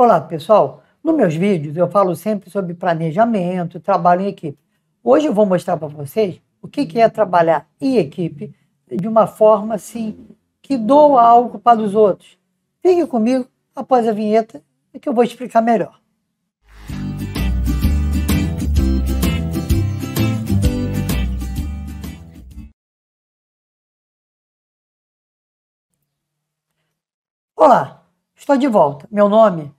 Olá, pessoal. Nos meus vídeos eu falo sempre sobre planejamento, trabalho em equipe. Hoje eu vou mostrar para vocês o que é trabalhar em equipe de uma forma assim que doa algo para os outros. Fique comigo após a vinheta é que eu vou explicar melhor. Olá, estou de volta. Meu nome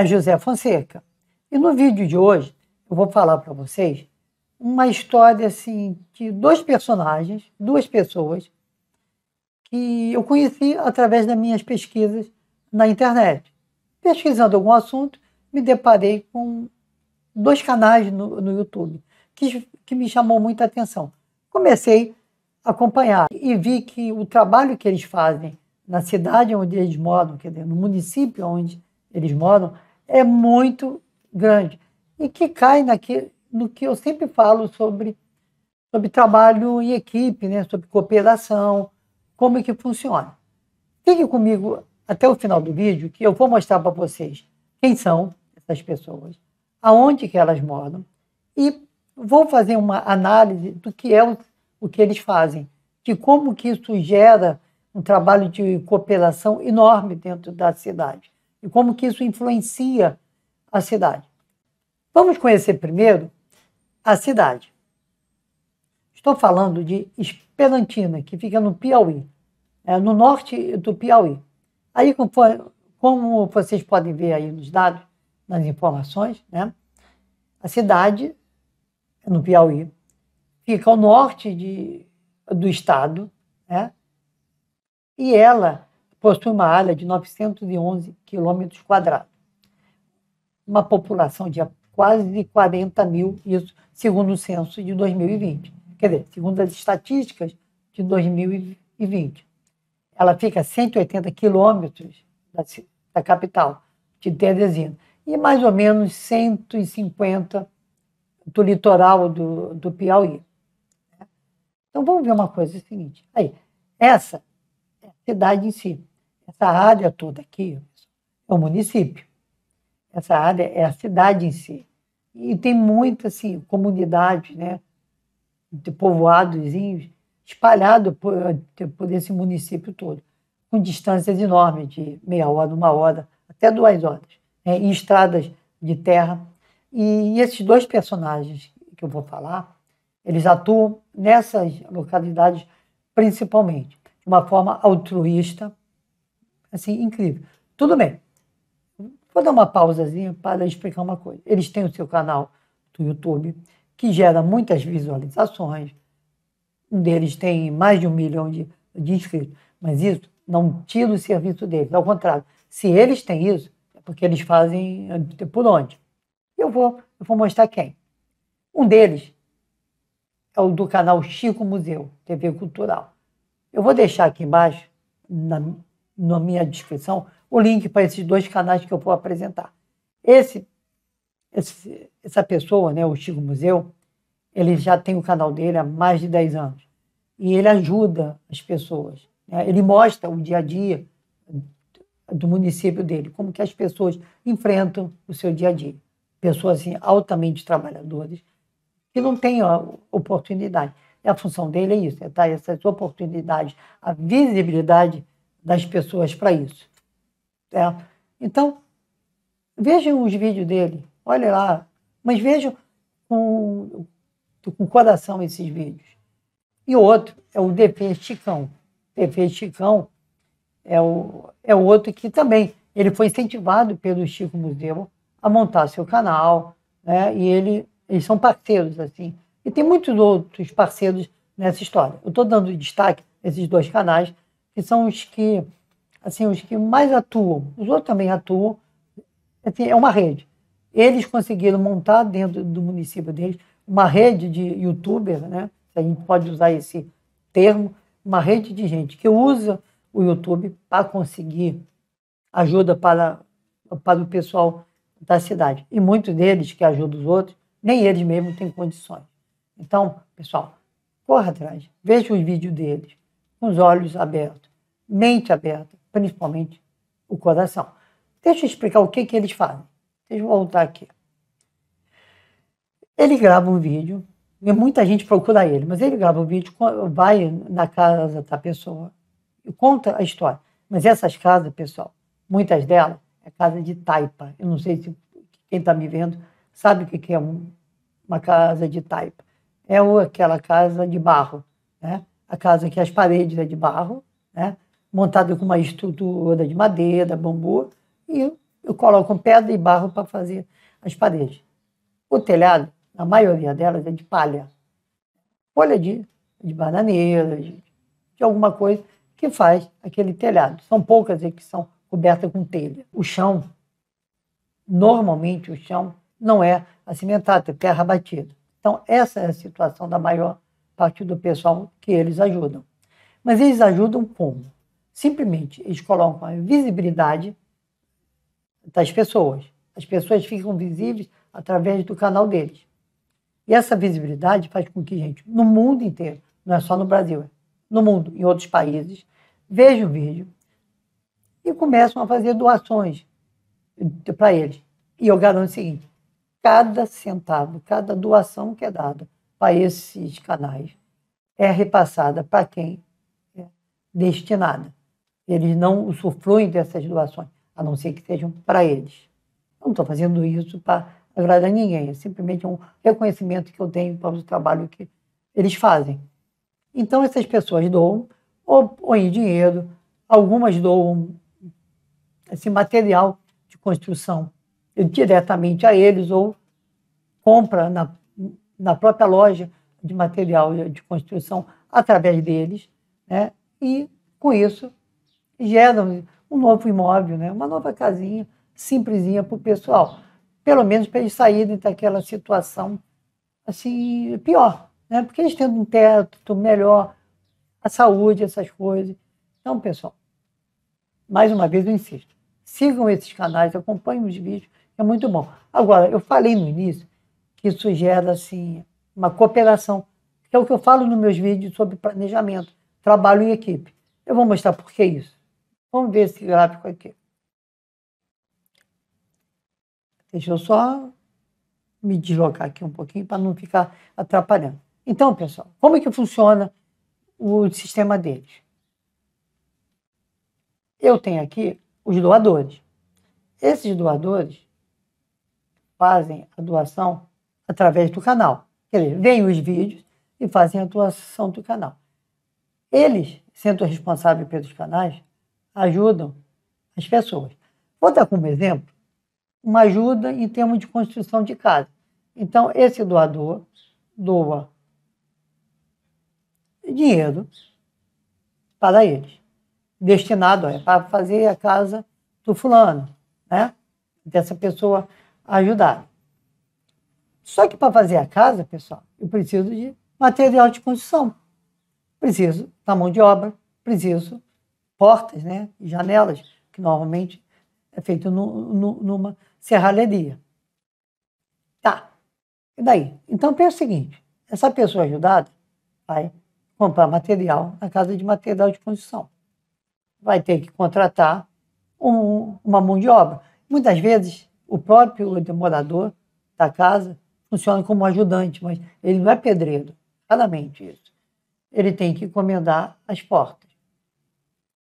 é José Fonseca. E no vídeo de hoje eu vou falar para vocês uma história assim de dois personagens, duas pessoas que eu conheci através das minhas pesquisas na internet. Pesquisando algum assunto, me deparei com dois canais no, no YouTube que, que me chamou muita atenção. Comecei a acompanhar e vi que o trabalho que eles fazem na cidade onde eles moram, quer dizer, no município onde eles moram, é muito grande e que cai naquilo, no que eu sempre falo sobre, sobre trabalho em equipe, né? sobre cooperação, como é que funciona. Fique comigo até o final do vídeo que eu vou mostrar para vocês quem são essas pessoas, aonde que elas moram e vou fazer uma análise do que é o, o que eles fazem, de como que isso gera um trabalho de cooperação enorme dentro da cidade e como que isso influencia a cidade. Vamos conhecer primeiro a cidade. Estou falando de Esperantina, que fica no Piauí, é, no norte do Piauí. Aí, como vocês podem ver aí nos dados, nas informações, né? a cidade, no Piauí, fica ao norte de, do estado, né? e ela possui uma área de 911 quilômetros quadrados. Uma população de quase 40 mil, isso segundo o censo de 2020. Quer dizer, segundo as estatísticas de 2020. Ela fica a 180 quilômetros da, da capital, de Teresina, e mais ou menos 150 do litoral do, do Piauí. Então vamos ver uma coisa é o seguinte. Aí, essa é a cidade em si. Essa área toda aqui é o município. Essa área é a cidade em si. E tem muita assim, comunidade, né? De povoadozinhos espalhado por, por esse município todo, com distâncias enormes, de meia hora, uma hora, até duas horas, né? estradas de terra. E, e esses dois personagens que eu vou falar, eles atuam nessas localidades principalmente, de uma forma altruísta, assim, incrível. Tudo bem. Vou dar uma pausazinha para explicar uma coisa. Eles têm o seu canal do YouTube, que gera muitas visualizações. Um deles tem mais de um milhão de, de inscritos. Mas isso não tira o serviço deles. Ao contrário, se eles têm isso, é porque eles fazem é, por onde. Eu vou, eu vou mostrar quem. Um deles é o do canal Chico Museu, TV Cultural. Eu vou deixar aqui embaixo, na, na minha descrição o link para esses dois canais que eu vou apresentar. Esse, esse, essa pessoa, né, o Chico Museu, ele já tem o canal dele há mais de 10 anos. E ele ajuda as pessoas. Né? Ele mostra o dia a dia do município dele, como que as pessoas enfrentam o seu dia a dia. Pessoas assim, altamente trabalhadoras que não têm oportunidade. E a função dele é isso, é dar essas oportunidades, a visibilidade das pessoas para isso. É. Então, vejam os vídeos dele, olha lá, mas vejam com, com coração esses vídeos. E o outro é o DP Chicão. DP Chicão é o, é o outro que também ele foi incentivado pelo Chico Museu a montar seu canal, né? E ele, eles são parceiros assim. E tem muitos outros parceiros nessa história. Eu estou dando destaque a esses dois canais que são os que, assim, os que mais atuam. Os outros também atuam. Assim, é uma rede. Eles conseguiram montar dentro do município deles uma rede de youtuber, né? A gente pode usar esse termo, uma rede de gente que usa o YouTube para conseguir ajuda para, para o pessoal da cidade. E muitos deles que ajudam os outros, nem eles mesmos têm condições. Então, pessoal, corra atrás, veja os vídeos deles, com os olhos abertos, mente aberta, principalmente o coração. Deixa eu explicar o que, que eles fazem. Deixa eu voltar aqui. Ele grava um vídeo, e muita gente procura ele, mas ele grava o um vídeo, vai na casa da pessoa, conta a história. Mas essas casas, pessoal, muitas delas é casa de taipa. Eu não sei se quem está me vendo sabe o que é uma casa de taipa. É aquela casa de barro, né? a casa que as paredes é de barro, né? montado com uma estrutura de madeira, bambu, e eu coloco pedra e barro para fazer as paredes. O telhado, a maioria delas é de palha. Folha de, de bananeira, de, de alguma coisa que faz aquele telhado. São poucas que são cobertas com telha. O chão, normalmente o chão não é acimentado, é terra batida. Então, essa é a situação da maior partir do pessoal que eles ajudam. Mas eles ajudam como? Simplesmente eles colocam a visibilidade das pessoas. As pessoas ficam visíveis através do canal deles. E essa visibilidade faz com que gente no mundo inteiro, não é só no Brasil, é no mundo, em outros países, veja o vídeo e começam a fazer doações para eles. E eu garanto o seguinte: cada centavo, cada doação que é dada para esses canais é repassada para quem é destinada. Eles não usufruem dessas doações, a não ser que sejam para eles. Eu não estou fazendo isso para agradar ninguém, é simplesmente um reconhecimento que eu tenho para o trabalho que eles fazem. Então, essas pessoas doam, ou, põem dinheiro, algumas doam esse assim, material de construção diretamente a eles, ou compra na na própria loja de material de construção através deles, né? e com isso geram um novo imóvel, né? uma nova casinha simplesinha para o pessoal, pelo menos para eles saírem daquela situação assim pior, né? porque eles tendo um teto melhor, a saúde, essas coisas. Então, pessoal, mais uma vez eu insisto, sigam esses canais, acompanhem os vídeos, é muito bom. Agora, eu falei no início que isso gera assim, uma cooperação. Que é o que eu falo nos meus vídeos sobre planejamento, trabalho em equipe. Eu vou mostrar por que isso. Vamos ver esse gráfico aqui. Deixa eu só me deslocar aqui um pouquinho para não ficar atrapalhando. Então, pessoal, como é que funciona o sistema deles? Eu tenho aqui os doadores. Esses doadores fazem a doação através do canal. Eles veem os vídeos e fazem a atuação do canal. Eles, sendo responsáveis pelos canais, ajudam as pessoas. Vou dar como exemplo uma ajuda em termos de construção de casa. Então, esse doador doa dinheiro para eles, destinado é para fazer a casa do fulano, né? dessa pessoa ajudada. Só que para fazer a casa, pessoal, eu preciso de material de construção. Preciso da mão de obra, preciso portas, né, janelas, que normalmente é feito no, no, numa serralheria. Tá. E daí? Então pensa o seguinte: essa pessoa ajudada vai comprar material na casa de material de construção. Vai ter que contratar um, uma mão de obra. Muitas vezes, o próprio morador da casa funciona como ajudante, mas ele não é pedreiro, claramente isso. Ele tem que encomendar as portas.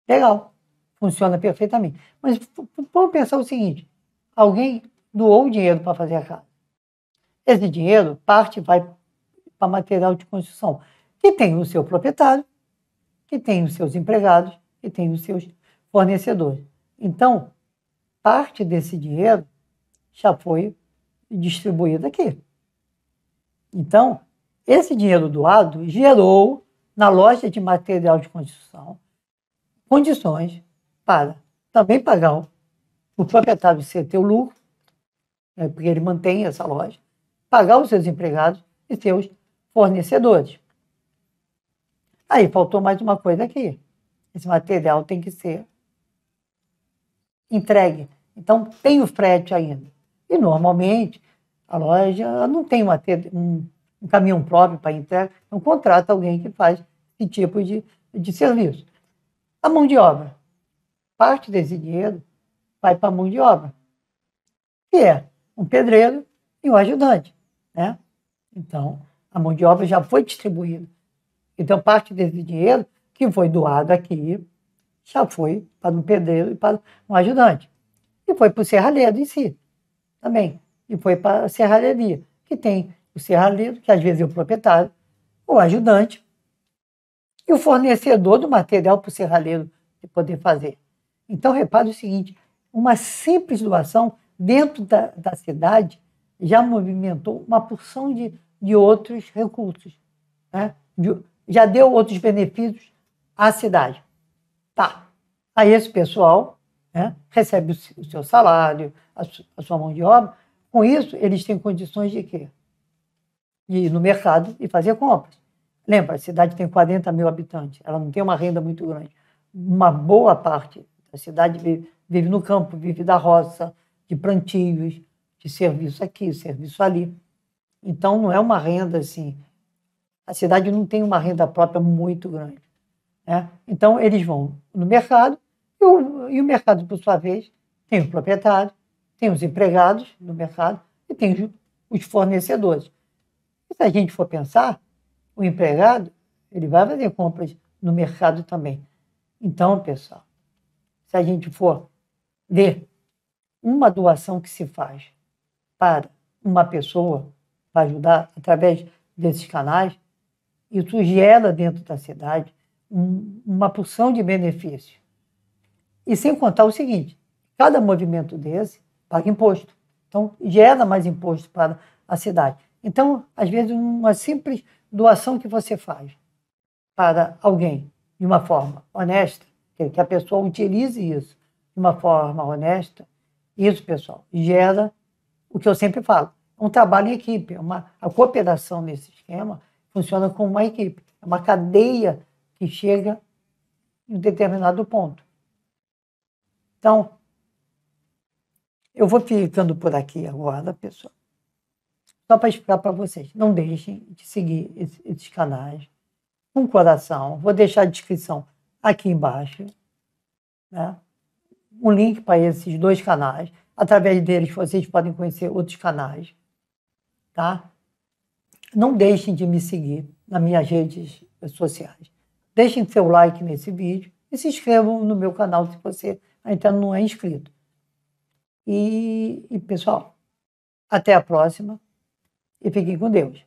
Legal, funciona perfeitamente. Mas vamos pensar o seguinte: alguém doou dinheiro para fazer a casa. Esse dinheiro, parte vai para material de construção, que tem o seu proprietário, que tem os seus empregados, que tem os seus fornecedores. Então, parte desse dinheiro já foi distribuído aqui. Então, esse dinheiro doado gerou na loja de material de construção condições para também pagar o, proprietário de CT o lucro, né, porque ele mantém essa loja, pagar os seus empregados e seus fornecedores. Aí faltou mais uma coisa aqui. Esse material tem que ser entregue. Então, tem o frete ainda. E normalmente a loja não tem uma, um, um caminhão próprio para entrega, então contrata alguém que faz esse tipo de, de serviço. A mão de obra. Parte desse dinheiro vai para a mão de obra, que é um pedreiro e um ajudante. Né? Então, a mão de obra já foi distribuída. Então, parte desse dinheiro que foi doado aqui já foi para um pedreiro e para um ajudante. E foi para o serralheiro em si também e foi para a serralheria, que tem o serralheiro, que às vezes é o proprietário, o ajudante e o fornecedor do material para o serralheiro poder fazer. Então, repare o seguinte: uma simples doação dentro da, da cidade já movimentou uma porção de, de outros recursos, né? de, já deu outros benefícios à cidade. Tá. Aí esse pessoal né, recebe o, o seu salário, a, su, a sua mão de obra, com isso, eles têm condições de quê? De ir no mercado e fazer compras. Lembra, a cidade tem 40 mil habitantes, ela não tem uma renda muito grande. Uma boa parte da cidade vive, vive no campo, vive da roça, de plantios, de serviço aqui, serviço ali. Então, não é uma renda assim. A cidade não tem uma renda própria muito grande. Né? Então, eles vão no mercado e o, e o mercado, por sua vez, tem o proprietário, tem os empregados no mercado e tem os fornecedores. E se a gente for pensar, o empregado ele vai fazer compras no mercado também. Então, pessoal, se a gente for ver uma doação que se faz para uma pessoa, para ajudar através desses canais, isso gera dentro da cidade uma porção de benefício. E sem contar o seguinte: cada movimento desse paga imposto. Então, gera mais imposto para a cidade. Então, às vezes, uma simples doação que você faz para alguém de uma forma honesta, que a pessoa utilize isso de uma forma honesta, isso, pessoal, gera o que eu sempre falo, um trabalho em equipe. É uma, a cooperação nesse esquema funciona como uma equipe, é uma cadeia que chega em um determinado ponto. Então, eu vou ficando por aqui agora, pessoal. Só para explicar para vocês, não deixem de seguir esses canais com coração. Vou deixar a descrição aqui embaixo, né? um link para esses dois canais. Através deles vocês podem conhecer outros canais, tá? Não deixem de me seguir nas minhas redes sociais. Deixem seu like nesse vídeo e se inscrevam no meu canal se você ainda não é inscrito. E, e pessoal, até a próxima e fiquem com Deus.